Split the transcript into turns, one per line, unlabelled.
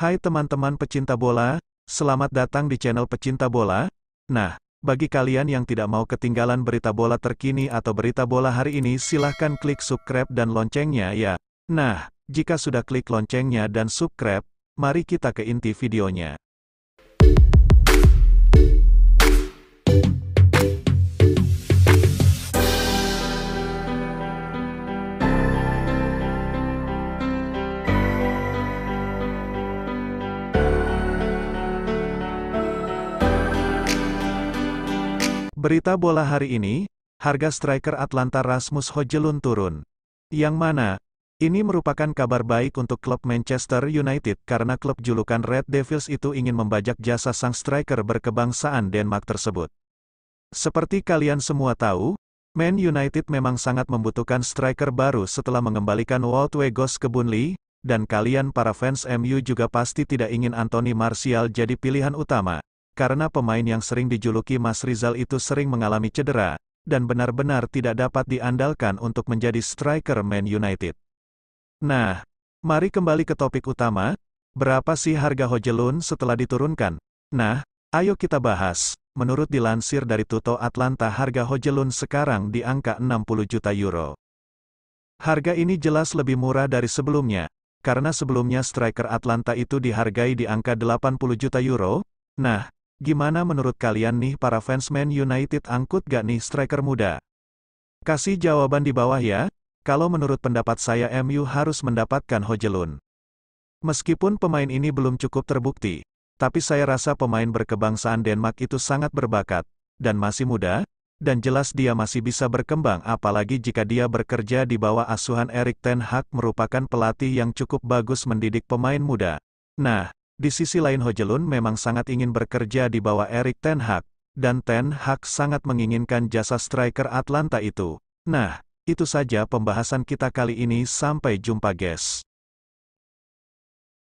Hai teman-teman pecinta bola, selamat datang di channel pecinta bola. Nah, bagi kalian yang tidak mau ketinggalan berita bola terkini atau berita bola hari ini silahkan klik subscribe dan loncengnya ya. Nah, jika sudah klik loncengnya dan subscribe, mari kita ke inti videonya. Berita bola hari ini, harga striker Atlanta Rasmus Hojelun turun. Yang mana, ini merupakan kabar baik untuk klub Manchester United karena klub julukan Red Devils itu ingin membajak jasa sang striker berkebangsaan Denmark tersebut. Seperti kalian semua tahu, Man United memang sangat membutuhkan striker baru setelah mengembalikan Walt Wegos ke Burnley, dan kalian para fans MU juga pasti tidak ingin Anthony Martial jadi pilihan utama karena pemain yang sering dijuluki Mas Rizal itu sering mengalami cedera, dan benar-benar tidak dapat diandalkan untuk menjadi striker Man United. Nah, mari kembali ke topik utama, berapa sih harga Hojelun setelah diturunkan? Nah, ayo kita bahas. Menurut dilansir dari Tuto Atlanta harga Hojelun sekarang di angka 60 juta euro. Harga ini jelas lebih murah dari sebelumnya, karena sebelumnya striker Atlanta itu dihargai di angka 80 juta euro. Nah, Gimana menurut kalian nih para fans Man United angkut gak nih striker muda? Kasih jawaban di bawah ya, kalau menurut pendapat saya MU harus mendapatkan Hojelun. Meskipun pemain ini belum cukup terbukti, tapi saya rasa pemain berkebangsaan Denmark itu sangat berbakat, dan masih muda, dan jelas dia masih bisa berkembang apalagi jika dia bekerja di bawah asuhan Erik Ten Hag merupakan pelatih yang cukup bagus mendidik pemain muda. Nah, di sisi lain Hojelun memang sangat ingin bekerja di bawah Erik Ten Hag, dan Ten Hag sangat menginginkan jasa striker Atlanta itu. Nah, itu saja pembahasan kita kali ini sampai jumpa guys.